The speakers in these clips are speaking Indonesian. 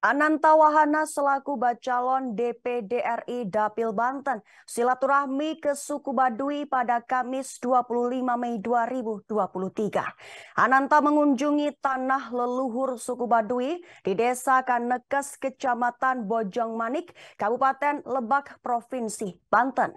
Ananta Wahana selaku bacalon DPD RI Dapil Banten silaturahmi ke suku Baduy pada Kamis 25 Mei 2023. Ananta mengunjungi tanah leluhur suku Baduy di Desa Kanekes Kecamatan Bojong Manik, Kabupaten Lebak, Provinsi Banten.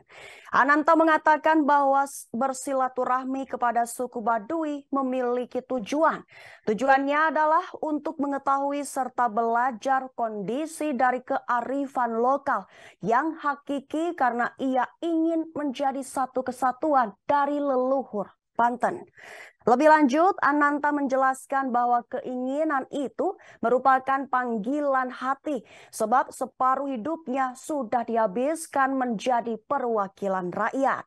Ananta mengatakan bahwa bersilaturahmi kepada suku Baduy memiliki tujuan. Tujuannya adalah untuk mengetahui serta belajar kondisi dari kearifan lokal yang hakiki karena ia ingin menjadi satu kesatuan dari leluhur Banten. Lebih lanjut, Ananta menjelaskan bahwa keinginan itu merupakan panggilan hati sebab separuh hidupnya sudah dihabiskan menjadi perwakilan rakyat.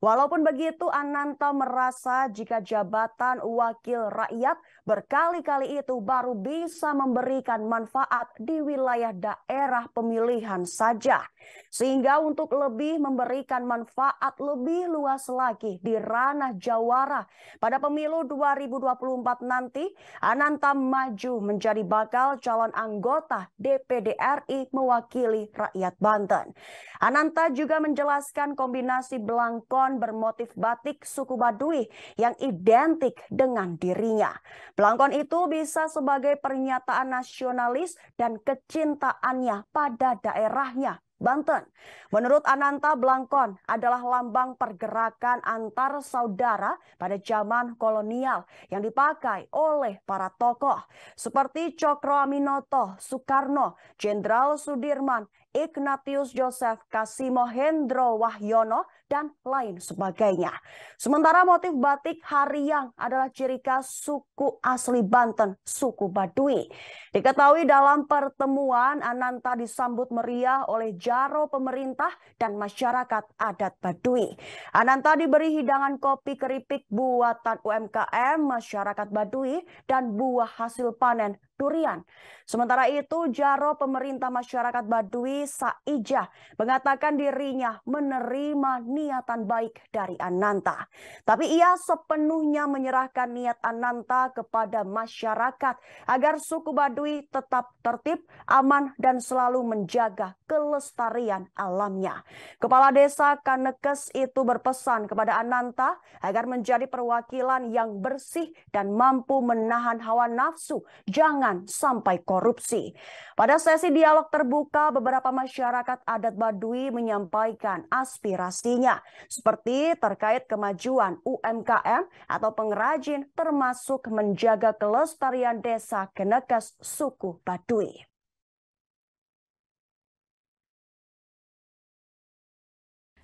Walaupun begitu, Ananta merasa jika jabatan wakil rakyat berkali-kali itu baru bisa memberikan manfaat di wilayah daerah pemilihan saja. Sehingga untuk lebih memberikan manfaat lebih luas lagi di ranah jawara pada pemilu 2024 nanti, Ananta maju menjadi bakal calon anggota DPD RI mewakili rakyat Banten. Ananta juga menjelaskan kombinasi belangkon perempuan bermotif batik suku Baduy yang identik dengan dirinya. Pelangkon itu bisa sebagai pernyataan nasionalis dan kecintaannya pada daerahnya Banten. Menurut Ananta Blangkon adalah lambang pergerakan antar saudara pada zaman kolonial yang dipakai oleh para tokoh seperti Cokro Aminoto, Soekarno, Jenderal Sudirman, Ignatius Joseph Kasimo Hendro Wahyono, dan lain sebagainya. Sementara motif batik hariang adalah ciri khas suku asli Banten, suku Baduy. Diketahui dalam pertemuan Ananta disambut meriah oleh Jaro pemerintah dan masyarakat adat Baduy. Ananta diberi hidangan kopi keripik buatan UMKM masyarakat Baduy dan buah hasil panen durian. Sementara itu, Jaro pemerintah masyarakat Badui Saijah mengatakan dirinya menerima niatan baik dari Ananta. Tapi ia sepenuhnya menyerahkan niat Ananta kepada masyarakat agar suku Badui tetap tertib, aman, dan selalu menjaga kelestarian alamnya. Kepala Desa Kanekes itu berpesan kepada Ananta agar menjadi perwakilan yang bersih dan mampu menahan hawa nafsu. Jangan sampai korupsi. Pada sesi dialog terbuka, beberapa masyarakat adat Baduy menyampaikan aspirasinya, seperti terkait kemajuan UMKM atau pengrajin termasuk menjaga kelestarian desa kenekas suku Baduy.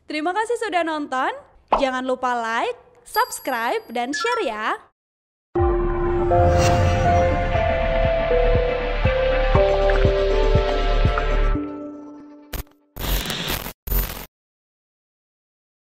Terima kasih sudah nonton. Jangan lupa like, subscribe, dan share ya.